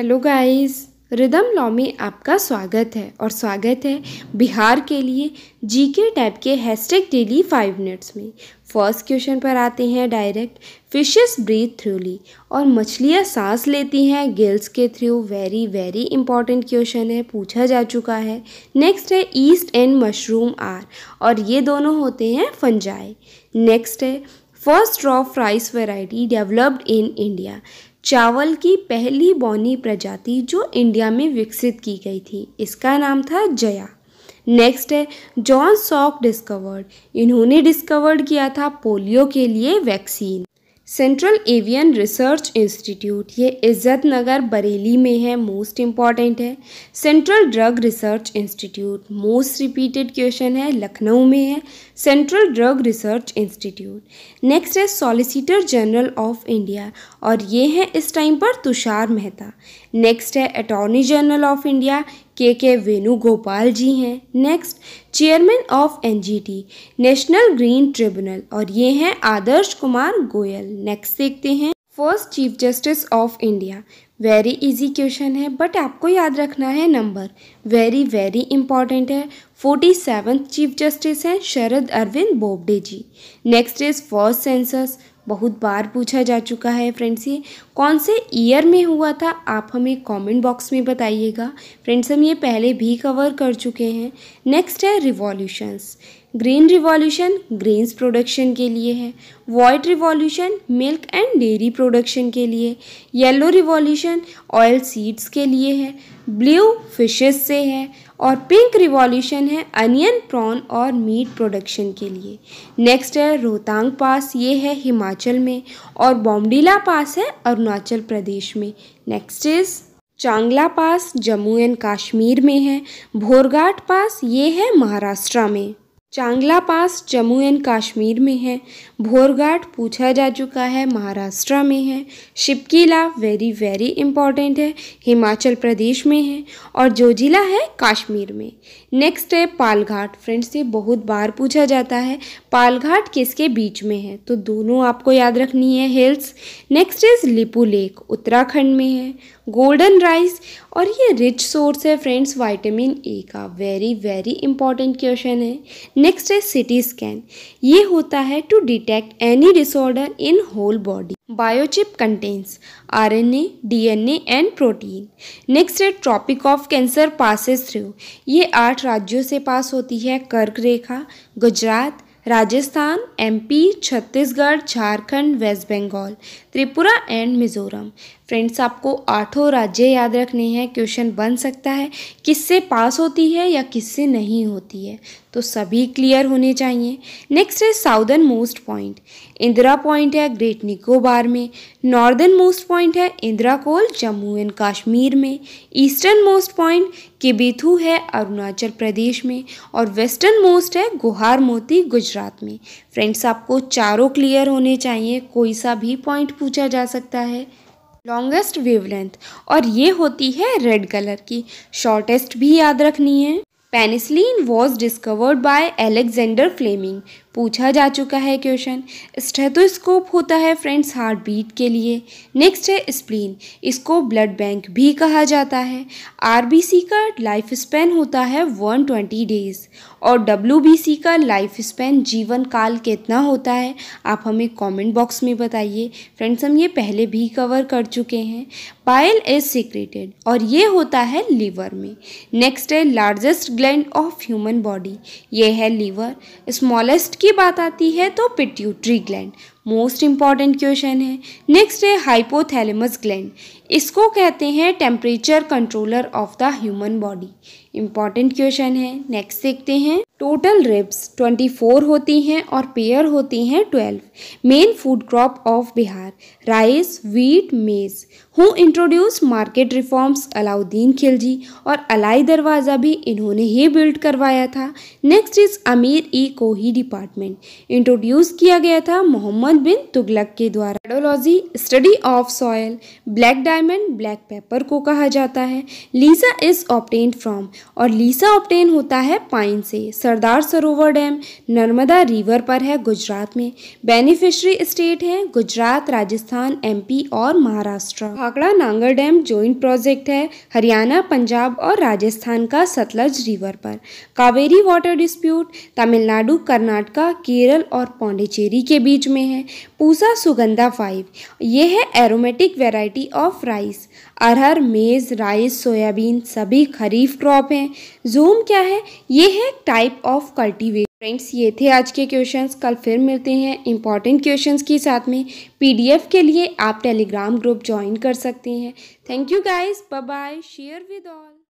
hello guys rhythm law में आपका स्वागत है और स्वागत है बिहार के लिए जीके टैब के हैशटैग डेली फाइव मिनट्स में फर्स्ट क्वेश्चन पर आते हैं डायरेक्ट फिशेस ब्रीथ थ्रूली और मछलियाँ सांस लेती हैं गिल्स के through very very important question है पूछा जा चुका है नेक्स्ट है ईस्ट एंड मशरूम आर और ये दोनों होते हैं फंजाई नेक्स्ट है फर्स्ट रॉफ rice variety developed in India चावल की पहली बौनी प्रजाति जो इंडिया में विकसित की गई थी इसका नाम था जया नेक्स्ट है जॉन सॉक डिस्कवर्ड इन्होंने डिस्कवर्ड किया था पोलियो के लिए vaccine central avian research institute ये इज़्ज़त नगर बरेली में है मोस्ट इम्पॉर्टेंट है central drug research institute most repeated question है लखनऊ में है central drug research institute next है सॉलिसिटर जनरल ऑफ इंडिया और ये हैं इस टाइम पर तुषार मेहता नेक्स्ट है attorney general of India K K Venugopal जी हैं next chairman of NGT national green tribunal और ये हैं आदर्श कुमार गोयल नेक्स्ट देखते हैं first chief justice of India very easy question है बट आपको याद रखना है नंबर वेरी वेरी इंपॉर्टेंट है फोर्टी सेवन्थ चीफ जस्टिस हैं Sharad Arvind Bobde ji next is first census बहुत बार पूछा जा चुका है फ्रेंड्स ये कौन से ईयर में हुआ था आप हमें कमेंट बॉक्स में बताइएगा फ्रेंड्स हम ये पहले भी कवर कर चुके हैं नेक्स्ट है revolutions green revolution grains production के लिए है white revolution milk and dairy production के लिए yellow revolution revolution oil seeds के लिए है ब्लू फिशेस से है और पिंक रिवॉल्यूशन है अनियन प्रॉन और मीट प्रोडक्शन के लिए नेक्स्ट है रोहतांग पास ये है हिमाचल में और बॉम्डिला पास है अरुणाचल प्रदेश में नेक्स्ट इज़ चांगला पास जम्मू एंड कश्मीर में है भोरघाट पास ये है महाराष्ट्र में चांगला पास जम्मू एंड कश्मीर में है भोरघाट पूछा जा चुका है महाराष्ट्र में है शिपकीला वेरी वेरी इम्पॉर्टेंट है हिमाचल प्रदेश में है और जोजिला है कश्मीर में नेक्स्ट है पालघाट फ्रेंड्स ये बहुत बार पूछा जाता है पालघाट किसके बीच में है तो दोनों आपको याद रखनी है hills next is Lipulekh Uttarakhand में है गोल्डन राइस और ये रिच सोर्स है फ्रेंड्स वाइटामिन ए का वेरी वेरी इंपॉर्टेंट क्वेश्चन है नेक्स्ट है सिटी स्कैन ये होता है to detect any disorder in whole body biochip D RNA, DNA and protein next है tropic of cancer passes through ये आठ राज्यों से पास होती है कर्क रेखा Gujarat Rajasthan MP, Chhattisgarh Jharkhand waste Bengal Tripura and Mizoram friends आपको आठों राज्य याद रखने हैं क्वेश्चन बन सकता है किससे पास होती है या किससे नहीं होती है तो सभी क्लियर होने चाहिए नेक्स्ट है southernmost point Indira point है ग्रेट निकोबार में नॉर्दर्न मोस्ट पॉइंट है इंदिरा कोल जम्मू एंड कश्मीर में ईस्टर्न मोस्ट पॉइंट किबिथू है अरुणाचल प्रदेश में और वेस्टर्न मोस्ट है गुहार मोती गुजरात में फ्रेंड्स आपको चारों क्लियर होने चाहिए कोई सा भी पॉइंट पूछा जा सकता है लॉन्गेस्ट वेवलेंथ और ये होती है रेड कलर की शॉर्टेस्ट भी याद रखनी है penicillin was discovered by Alexander Fleming पूछा जा चुका है क्वेश्चन स्टेथोस्कोप होता है फ्रेंड्स हार्ट बीट के लिए नेक्स्ट है स्प्लीन इसको ब्लड बैंक भी कहा जाता है आरबीसी का लाइफ स्पैन होता है 120 डेज और डब्ल्यूबीसी का लाइफ स्पेन जीवन काल कितना होता है आप हमें कमेंट बॉक्स में बताइए फ्रेंड्स हम ये पहले भी कवर कर चुके हैं पायल इज सिक्रेटेड और ये होता है लीवर में नेक्स्ट है largest gland of human body ये है लीवर स्मॉलेस्ट की बात आती है तो pituitary gland most important question है नेक्स्ट है हाइपोथैलेमस ग्लैंड इसको कहते हैं temperature controller of the human body important question है नेक्स्ट देखते हैं टोटल रिब्स 24 होती हैं और पेयर होती हैं 12 main food crop of Bihar rice wheat maize who introduce market reforms Alauddin Khilji और अलाई दरवाज़ा भी इन्होंने ही बिल्ड करवाया था नेक्स्ट इज अमीर ई कोही डिपार्टमेंट इंट्रोड्यूस किया गया था मोहम्मद बिन तुगलक के द्वारा एडोलॉजी study of soil black diamond black pepper को कहा जाता है लीसा इज ऑप्टेन फ्रॉम और लीसा ऑप्टेन होता है पाइन से सरदार सरोवर डैम नर्मदा रिवर पर है गुजरात में बेनिफिशरी स्टेट हैं गुजरात राजस्थान एमपी और महाराष्ट्र भाखड़ा नांगर डैम जॉइंट प्रोजेक्ट है हरियाणा पंजाब और राजस्थान का सतलज रिवर पर कावेरी वाटर डिस्प्यूट तमिलनाडु कर्नाटका केरल और पौंडीचेरी के बीच में है पूसा सुगंधा फाइव ये है एरोमेटिक वेराइटी ऑफ राइस अरहर मेज़ राइस सोयाबीन सभी खरीफ क्रॉप हैं जूम क्या है ये है टाइप ऑफ कल्टीवेट फ्रेंड्स ये थे आज के क्वेश्चंस कल फिर मिलते हैं इंपॉर्टेंट क्वेश्चंस के साथ में पीडीएफ के लिए आप टेलीग्राम ग्रुप ज्वाइन कर सकते हैं thank you guys bye bye share with all